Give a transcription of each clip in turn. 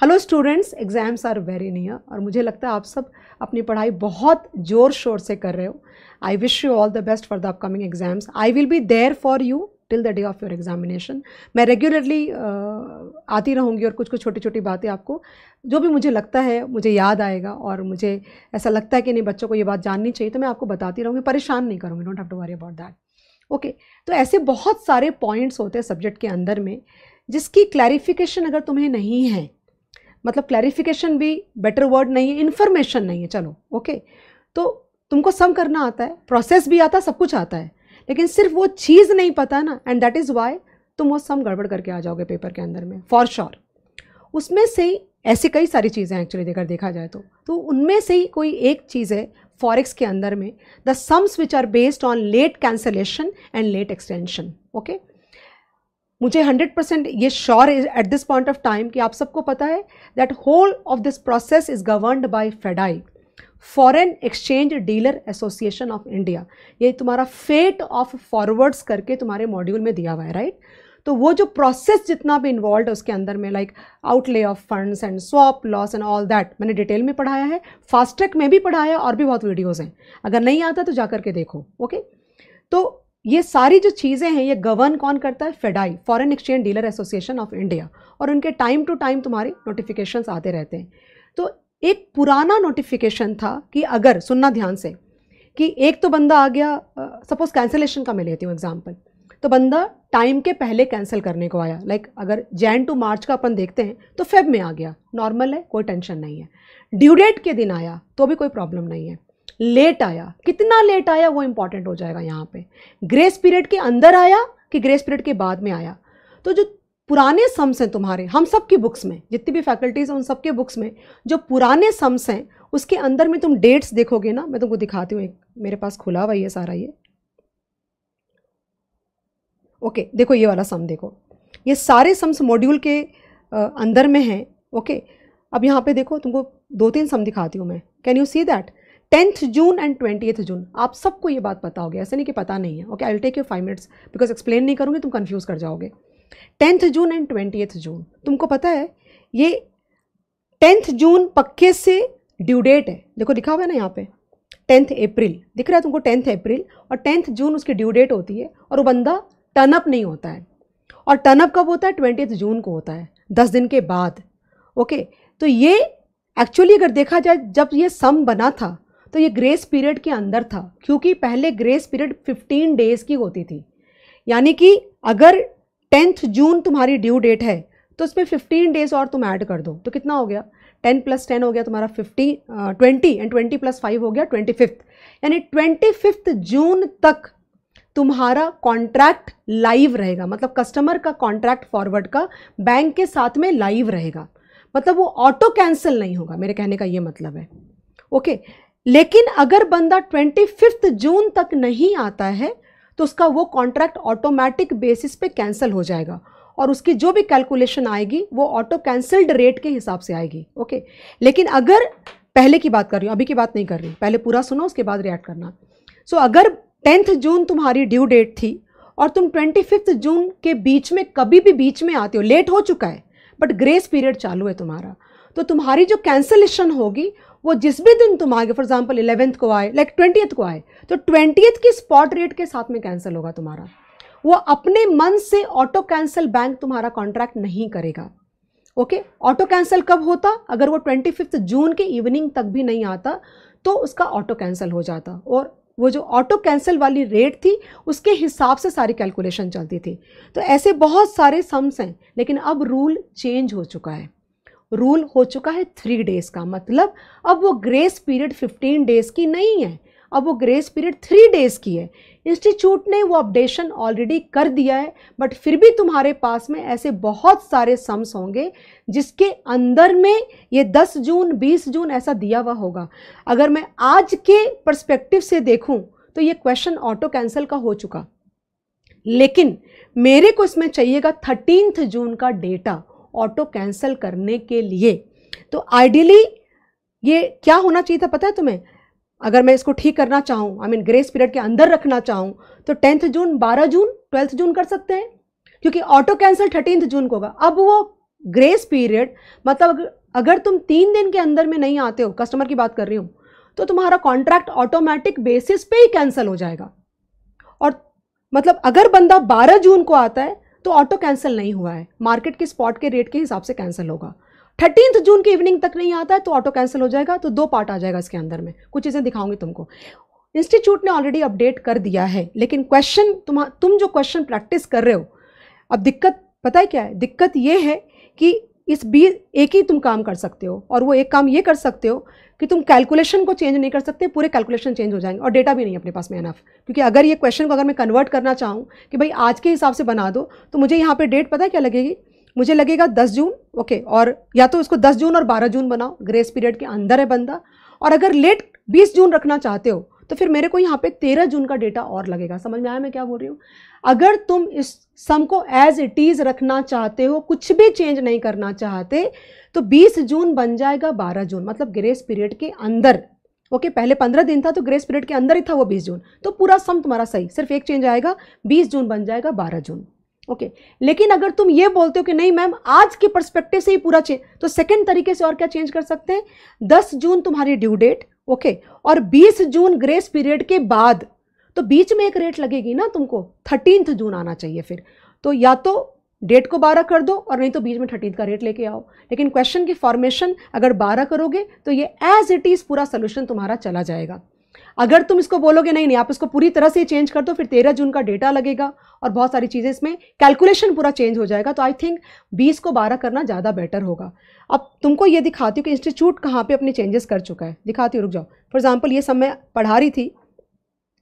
Hello students exams are very near और मुझे लगता है आप सब अपनी पढ़ाई बहुत ज़ोर शोर से कर रहे हो I wish you all the best for the upcoming exams I will be there for you till the day of your examination मैं रेगुलरली uh, आती रहूँगी और कुछ कुछ छोटी छोटी बातें आपको जो भी मुझे लगता है मुझे याद आएगा और मुझे ऐसा लगता है कि नहीं बच्चों को ये बात जाननी चाहिए तो मैं आपको बताती रहूँगी परेशान नहीं करूँगी don't have to worry about that okay तो ऐसे बहुत सारे पॉइंट्स होते हैं सब्जेक्ट के अंदर में जिसकी क्लैरिफिकेशन अगर तुम्हें नहीं है मतलब क्लैरिफिकेशन भी बेटर वर्ड नहीं है इन्फॉर्मेशन नहीं है चलो ओके तो तुमको सम करना आता है प्रोसेस भी आता है सब कुछ आता है लेकिन सिर्फ वो चीज़ नहीं पता ना एंड दैट इज़ वाई तुम वो सम गड़बड़ करके आ जाओगे पेपर के अंदर में फॉर श्योर sure. उसमें से ही ऐसी कई सारी चीज़ें एक्चुअली अगर देखा जाए तो तो उनमें से ही कोई एक चीज़ है फॉरेक्स के अंदर में the sums which are based on late cancellation and late extension okay मुझे 100 परसेंट ये sure at this point of time कि आप सबको पता है that whole of this process is governed by FEDAI foreign exchange dealer association of India ये तुम्हारा fate of forwards करके तुम्हारे मॉड्यूल में दिया हुआ है राइट तो वो जो प्रोसेस जितना भी इन्वॉल्व है उसके अंदर में like outlay of funds and swap loss and all that मैंने डिटेल में पढ़ाया है फास्ट ट्रैक में भी पढ़ाया और भी बहुत वीडियोज़ हैं अगर नहीं आता तो जा के देखो ओके okay? तो ये सारी जो चीज़ें हैं ये गवर्न कौन करता है FEDAI foreign exchange dealer association of India और उनके टाइम टू टाइम तुम्हारे नोटिफिकेशन आते रहते हैं तो एक पुराना नोटिफिकेशन था कि अगर सुनना ध्यान से कि एक तो बंदा आ गया सपोज कैंसिलेशन का मैं लेती हूँ एग्जाम्पल तो बंदा टाइम के पहले कैंसिल करने को आया लाइक like, अगर जैन टू मार्च का अपन देखते हैं तो फेब में आ गया नॉर्मल है कोई टेंशन नहीं है ड्यू डेट के दिन आया तो भी कोई प्रॉब्लम नहीं है लेट आया कितना लेट आया वो इम्पॉर्टेंट हो जाएगा यहाँ पे ग्रेस पीरियड के अंदर आया कि ग्रेस पीरियड के बाद में आया तो जो पुराने सम्स हैं तुम्हारे हम सब की बुक्स में जितनी भी फैकल्टीज़ हैं उन सबके बुक्स में जो पुराने सम्स हैं उसके अंदर में तुम डेट्स देखोगे ना मैं तुमको दिखाती हूँ एक मेरे पास खुला हुआ ये सारा ये ओके देखो ये वाला सम देखो ये सारे सम्स मॉड्यूल के अंदर में हैं ओके अब यहाँ पे देखो तुमको दो तीन सम दिखाती हूँ मैं can you see that tenth June and eighth June आप सबको ये बात पता होगी ऐसे नहीं कि पता नहीं है okay I will take you five minutes because explain नहीं करूँगी तुम कन्फ्यूज़ कर जाओगे टेंथ जून एंड एथ जून तुमको पता है ये टेंथ जून पक्के से ड्यू डेट है देखो लिखा हुआ है ना यहाँ पे टेंथ अप्रैल दिख रहा है तुमको टेंथ अप्रैल और टेंथ जून उसकी ड्यू डेट होती है और वो बंदा टर्नअप नहीं होता है और टर्नअप कब होता है ट्वेंटी जून को होता है दस दिन के बाद ओके तो ये एक्चुअली अगर देखा जाए जब ये सम बना था तो ये ग्रेस पीरियड के अंदर था क्योंकि पहले ग्रेस पीरियड 15 डेज़ की होती थी यानी कि अगर टेंथ जून तुम्हारी ड्यू डेट है तो उसमें 15 डेज़ और तुम ऐड कर दो तो कितना हो गया 10 प्लस टेन हो गया तुम्हारा 50 ट्वेंटी एंड 20 प्लस फाइव हो गया ट्वेंटी फिफ्थ यानी ट्वेंटी फिफ्थ जून तक तुम्हारा कॉन्ट्रैक्ट लाइव रहेगा मतलब कस्टमर का कॉन्ट्रैक्ट फॉरवर्ड का बैंक के साथ में लाइव रहेगा मतलब वो ऑटो कैंसिल नहीं होगा मेरे कहने का ये मतलब है ओके okay, लेकिन अगर बंदा ट्वेंटी फिफ्थ जून तक नहीं आता है तो उसका वो कॉन्ट्रैक्ट ऑटोमेटिक बेसिस पे कैंसिल हो जाएगा और उसकी जो भी कैलकुलेशन आएगी वो ऑटो कैंसल्ड रेट के हिसाब से आएगी ओके लेकिन अगर पहले की बात कर रही हूँ अभी की बात नहीं कर रही पहले पूरा सुनो उसके बाद रिएक्ट करना सो so, अगर टेंथ जून तुम्हारी ड्यू डेट थी और तुम ट्वेंटी फिफ्थ जून के बीच में कभी भी बीच में आते हो लेट हो चुका है बट ग्रेस पीरियड चालू है तुम्हारा तो तुम्हारी जो कैंसलेशन होगी वो जिस भी दिन तुम आगे फॉर एग्जाम्पल इलेवेंथ को आए लाइक ट्वेंटियथ को आए तो ट्वेंटियथ की स्पॉट रेट के साथ में कैंसिल होगा तुम्हारा वो अपने मन से ऑटो कैंसिल बैंक तुम्हारा कॉन्ट्रैक्ट नहीं करेगा ओके ऑटो कैंसिल कब होता अगर वो ट्वेंटी फिफ्थ जून के इवनिंग तक भी नहीं आता तो उसका ऑटो कैंसिल हो जाता और वो जो ऑटो कैंसिल वाली रेट थी उसके हिसाब से सारी कैलकुलेशन चलती थी तो ऐसे बहुत सारे सम्स हैं लेकिन अब रूल चेंज हो चुका है रूल हो चुका है थ्री डेज़ का मतलब अब वो ग्रेस पीरियड फिफ्टीन डेज़ की नहीं है अब वो ग्रेस पीरियड थ्री डेज़ की है इंस्टीट्यूट ने वो अपडेशन ऑलरेडी कर दिया है बट फिर भी तुम्हारे पास में ऐसे बहुत सारे सम्स होंगे जिसके अंदर में ये 10 जून 20 जून ऐसा दिया हुआ होगा अगर मैं आज के परस्पेक्टिव से देखूं तो ये क्वेश्चन ऑटो कैंसिल का हो चुका लेकिन मेरे को इसमें चाहिएगा थर्टीनथ जून का डेटा ऑटो कैंसिल करने के लिए तो आइडियली ये क्या होना चाहिए था पता है तुम्हें अगर मैं इसको ठीक करना चाहूँ आई मीन ग्रेस पीरियड के अंदर रखना चाहूँ तो टेंथ जून बारह जून ट्वेल्थ जून कर सकते हैं क्योंकि ऑटो कैंसिल थर्टीन जून को होगा अब वो ग्रेस पीरियड मतलब अगर तुम तीन दिन के अंदर में नहीं आते हो कस्टमर की बात कर रही हूँ तो तुम्हारा कॉन्ट्रैक्ट ऑटोमेटिक बेसिस पे ही कैंसिल हो जाएगा और मतलब अगर बंदा 12 जून को आता है तो ऑटो कैंसिल नहीं हुआ है मार्केट के स्पॉट के रेट के हिसाब से कैंसिल होगा थर्टीन जून की इवनिंग तक नहीं आता है तो ऑटो कैंसिल हो जाएगा तो दो पार्ट आ जाएगा इसके अंदर में कुछ चीज़ें दिखाऊंगी तुमको इंस्टीट्यूट ने ऑलरेडी अपडेट कर दिया है लेकिन क्वेश्चन तुम तुम जो क्वेश्चन प्रैक्टिस कर रहे हो अब दिक्कत पता है क्या है दिक्कत ये है कि इस बी एक ही तुम काम कर सकते हो और वो एक काम ये कर सकते हो कि तुम कैलकुलेशन को चेंज नहीं कर सकते पूरे कैलकुलेशन चेंज हो जाएंगे और डेटा भी नहीं अपने पास में एनफ क्योंकि अगर ये क्वेश्चन को अगर मैं कन्वर्ट करना चाहूँ कि भाई आज के हिसाब से बना दो तो मुझे यहाँ पर डेट पता है क्या लगेगी मुझे लगेगा दस जून ओके और या तो इसको दस जून और बारह जून बनाओ ग्रेस पीरियड के अंदर है बंदा और अगर लेट बीस जून रखना चाहते हो तो फिर मेरे को यहाँ पे तेरह जून का डेटा और लगेगा समझ में आया मैं क्या बोल रही हूँ अगर तुम इस सम को एज इट इज़ रखना चाहते हो कुछ भी चेंज नहीं करना चाहते तो 20 जून बन जाएगा 12 जून मतलब ग्रेस पीरियड के अंदर ओके okay, पहले पंद्रह दिन था तो ग्रेस पीरियड के अंदर ही था वो बीस जून तो पूरा सम तुम्हारा सही सिर्फ एक चेंज आएगा बीस जून बन जाएगा बारह जून ओके okay, लेकिन अगर तुम ये बोलते हो कि नहीं मैम आज के परस्पेक्टिव से ही पूरा चेंज तो सेकंड तरीके से और क्या चेंज कर सकते हैं दस जून तुम्हारी ड्यू डेट ओके और 20 जून ग्रेस पीरियड के बाद तो बीच में एक रेट लगेगी ना तुमको थर्टींथ जून आना चाहिए फिर तो या तो डेट को बारह कर दो और नहीं तो बीच में थर्टीन का रेट लेके आओ लेकिन क्वेश्चन की फॉर्मेशन अगर बारह करोगे तो ये एज इट इज़ पूरा सोल्यूशन तुम्हारा चला जाएगा अगर तुम इसको बोलोगे नहीं नहीं आप इसको पूरी तरह से चेंज कर दो फिर तेरह जून का डेटा लगेगा और बहुत सारी चीज़ें इसमें कैलकुलेशन पूरा चेंज हो जाएगा तो आई थिंक बीस को बारह करना ज़्यादा बेटर होगा अब तुमको ये दिखाती हूँ कि इंस्टीट्यूट कहाँ पर अपने चेंजेस कर चुका है दिखाती हूँ रुक जाओ फॉर एग्जाम्पल ये सब मैं पढ़ा रही थी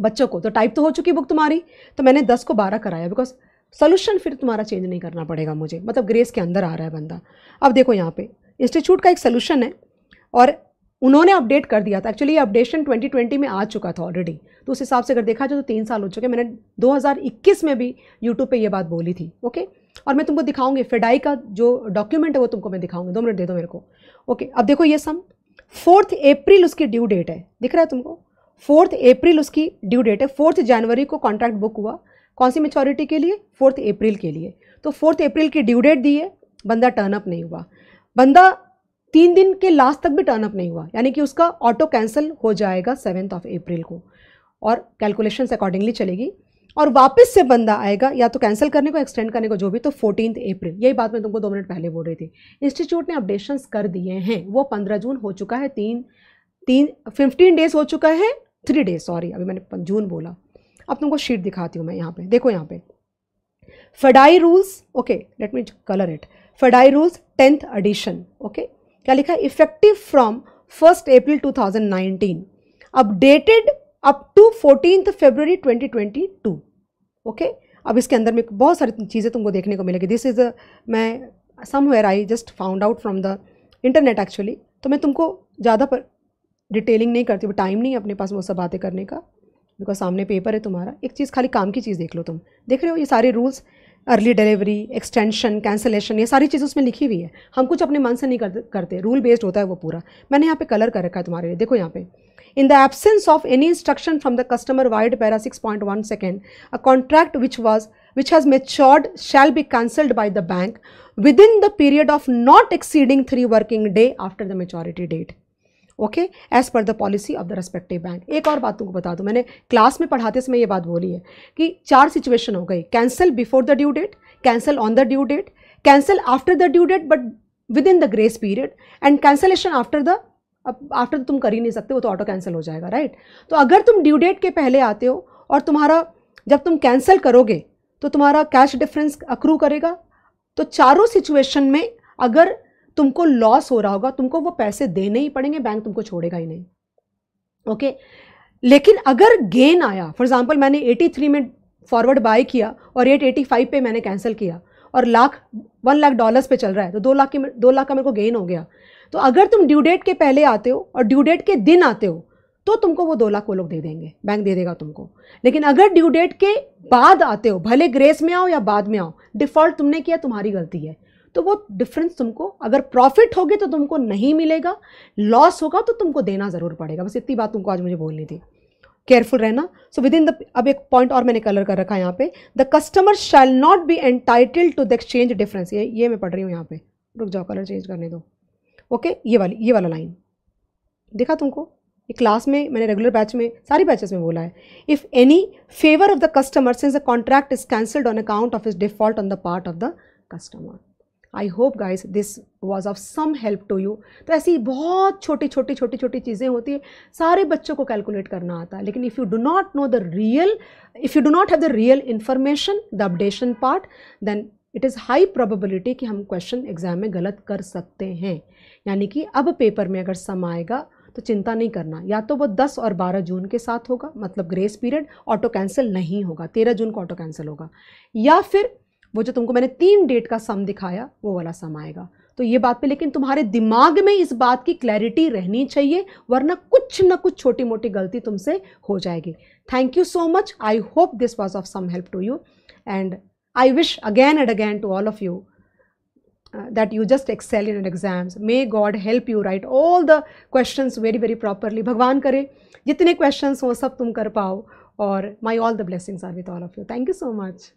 बच्चों को तो टाइप तो हो चुकी बुक तुम्हारी तो मैंने दस को बारह कराया बिकॉज सोल्यूशन फिर तुम्हारा चेंज नहीं करना पड़ेगा मुझे मतलब ग्रेस के अंदर आ रहा है बंदा अब देखो यहाँ पे इंस्टीट्यूट का एक सोल्यूशन है और उन्होंने अपडेट कर दिया था एक्चुअली अपडेशन 2020 में आ चुका था ऑलरेडी तो उस हिसाब से अगर देखा जाए तो तीन साल हो चुके मैंने 2021 में भी यूट्यूब पे ये बात बोली थी ओके और मैं तुमको दिखाऊंगी फेडाई का जो डॉक्यूमेंट है वो तुमको मैं दिखाऊंगी दो मिनट दे दो मेरे को ओके अब देखो ये सम फोर्थ अप्रैल उसकी ड्यू डेट है दिख रहा है तुमको फोर्थ अप्रैल उसकी ड्यू डेट है फोर्थ जनवरी को कॉन्ट्रैक्ट बुक हुआ कौन सी मेचोरिटी के लिए फोर्थ अप्रैल के लिए तो फोर्थ अप्रैल की ड्यू डेट दी है बंदा टर्न अप नहीं हुआ बंदा तीन दिन के लास्ट तक भी टर्न अप नहीं हुआ यानी कि उसका ऑटो कैंसिल हो जाएगा सेवेंथ ऑफ अप्रैल को और कैलकुलेशंस अकॉर्डिंगली चलेगी और वापस से बंदा आएगा या तो कैंसिल करने को एक्सटेंड करने को जो भी तो फोर्टीन अप्रैल यही बात मैं तुमको दो मिनट पहले बोल रही थी इंस्टीट्यूट ने अपडेशंस कर दिए हैं वो पंद्रह जून हो चुका है तीन तीन फिफ्टीन डेज हो चुका है थ्री डेज सॉरी अभी मैंने जून बोला अब तुमको शीट दिखाती हूँ मैं यहाँ पे देखो यहाँ पे FEDAI rules okay let me colour it FEDAI rules tenth edition okay क्या लिखा है effective from first April 2019 updated up to fourteen February 2022 okay okay? अब इसके अंदर में बहुत सारी चीज़ें तुमको देखने को मिलेगी दिस इज़ मैं somewhere I just found out from the internet actually तो मैं तुमको ज़्यादा पर डिटेलिंग नहीं करती टाइम नहीं अपने पास वो सब बातें करने का बिकॉज सामने पेपर है तुम्हारा एक चीज़ खाली काम की चीज़ देख लो तुम देख रहे हो ये सारे rules early delivery extension cancellation ये सारी चीज़ें उसमें लिखी हुई है हम कुछ अपने मन से नहीं कर, करते रूल बेस्ड होता है वो पूरा मैंने यहाँ पे कलर कर रखा है तुम्हारे लिए देखो यहाँ पे in the absence of any instruction from the customer vide para six point one second a contract which was which has matured shall be cancelled by the bank within the period of not exceeding three working day after the maturity date okay as per the policy of the respective bank एक और बात तुमको बता दूँ मैंने class में पढ़ाते समय ये बात बोली है कि चार सिचुएशन हो गई cancel before the due date cancel on the due date cancel after the due date but within the grace period and cancellation after the अब आफ्टर तुम कर ही नहीं सकते वो तो ऑटो कैंसिल हो जाएगा राइट तो अगर तुम ड्यू डेट के पहले आते हो और तुम्हारा जब तुम कैंसिल करोगे तो तुम्हारा कैश डिफरेंस अक्रू करेगा तो चारों सिचुएशन में अगर तुमको लॉस हो रहा होगा तुमको वो पैसे देने ही पड़ेंगे बैंक तुमको छोड़ेगा ही नहीं ओके लेकिन अगर गेन आया फॉर एग्जाम्पल मैंने 83 में फॉरवर्ड बाय किया और एटी फाइव पे मैंने कैंसिल किया और लाख वन लाख डॉलर्स पे चल रहा है तो दो लाख की दो लाख का मेरे को गेन हो गया तो अगर तुम ड्यू डेट के पहले आते हो और ड्यू डेट के दिन आते हो तो तुमको वो दो लाख वो लोग दे देंगे बैंक दे देगा तुमको लेकिन अगर ड्यू डेट के बाद आते हो भले ग्रेस में आओ या बाद में आओ डिफ़ॉल्ट तुमने किया तुम्हारी गलती है तो वो डिफरेंस तुमको अगर प्रॉफिट होगी तो तुमको नहीं मिलेगा लॉस होगा तो तुमको देना ज़रूर पड़ेगा बस इतनी बात तुमको आज मुझे बोलनी थी केयरफुल रहना सो विद इन द अब एक पॉइंट और मैंने कलर कर रखा है यहाँ पे the customer shall not be entitled to the exchange difference ये ये मैं पढ़ रही हूँ यहाँ पे रुक जाओ कलर चेंज करने दो ओके okay? ये वाली ये वाला लाइन देखा तुमको ये क्लास में मैंने रेगुलर बैच में सारी बैचेस में बोला है if any favour of the customer since the contract is cancelled on account of his default on the part of the customer I hope guys this was of some help to you तो ऐसी बहुत छोटी छोटी छोटी छोटी चीज़ें होती है सारे बच्चों को कैलकुलेट करना आता है लेकिन if you do not know the real if you do not have the real information the updation part then it is high probability कि हम क्वेश्चन एग्जाम में गलत कर सकते हैं यानी कि अब पेपर में अगर सम आएगा तो चिंता नहीं करना या तो वो 10 और 12 जून के साथ होगा मतलब ग्रेस पीरियड ऑटो कैंसिल नहीं होगा 13 जून को ऑटो कैंसिल होगा या फिर वो जो तुमको मैंने तीन डेट का सम दिखाया वो वाला सम आएगा तो ये बात पे लेकिन तुम्हारे दिमाग में इस बात की क्लैरिटी रहनी चाहिए वरना कुछ ना कुछ छोटी मोटी गलती तुमसे हो जाएगी thank you so much I hope this was of some help to you and I wish again and again to all of you you just excel in in exams may God help you write all the question very very properly भगवान करे जितने question हों सब तुम कर पाओ और my all the blessings are with all of you thank you so much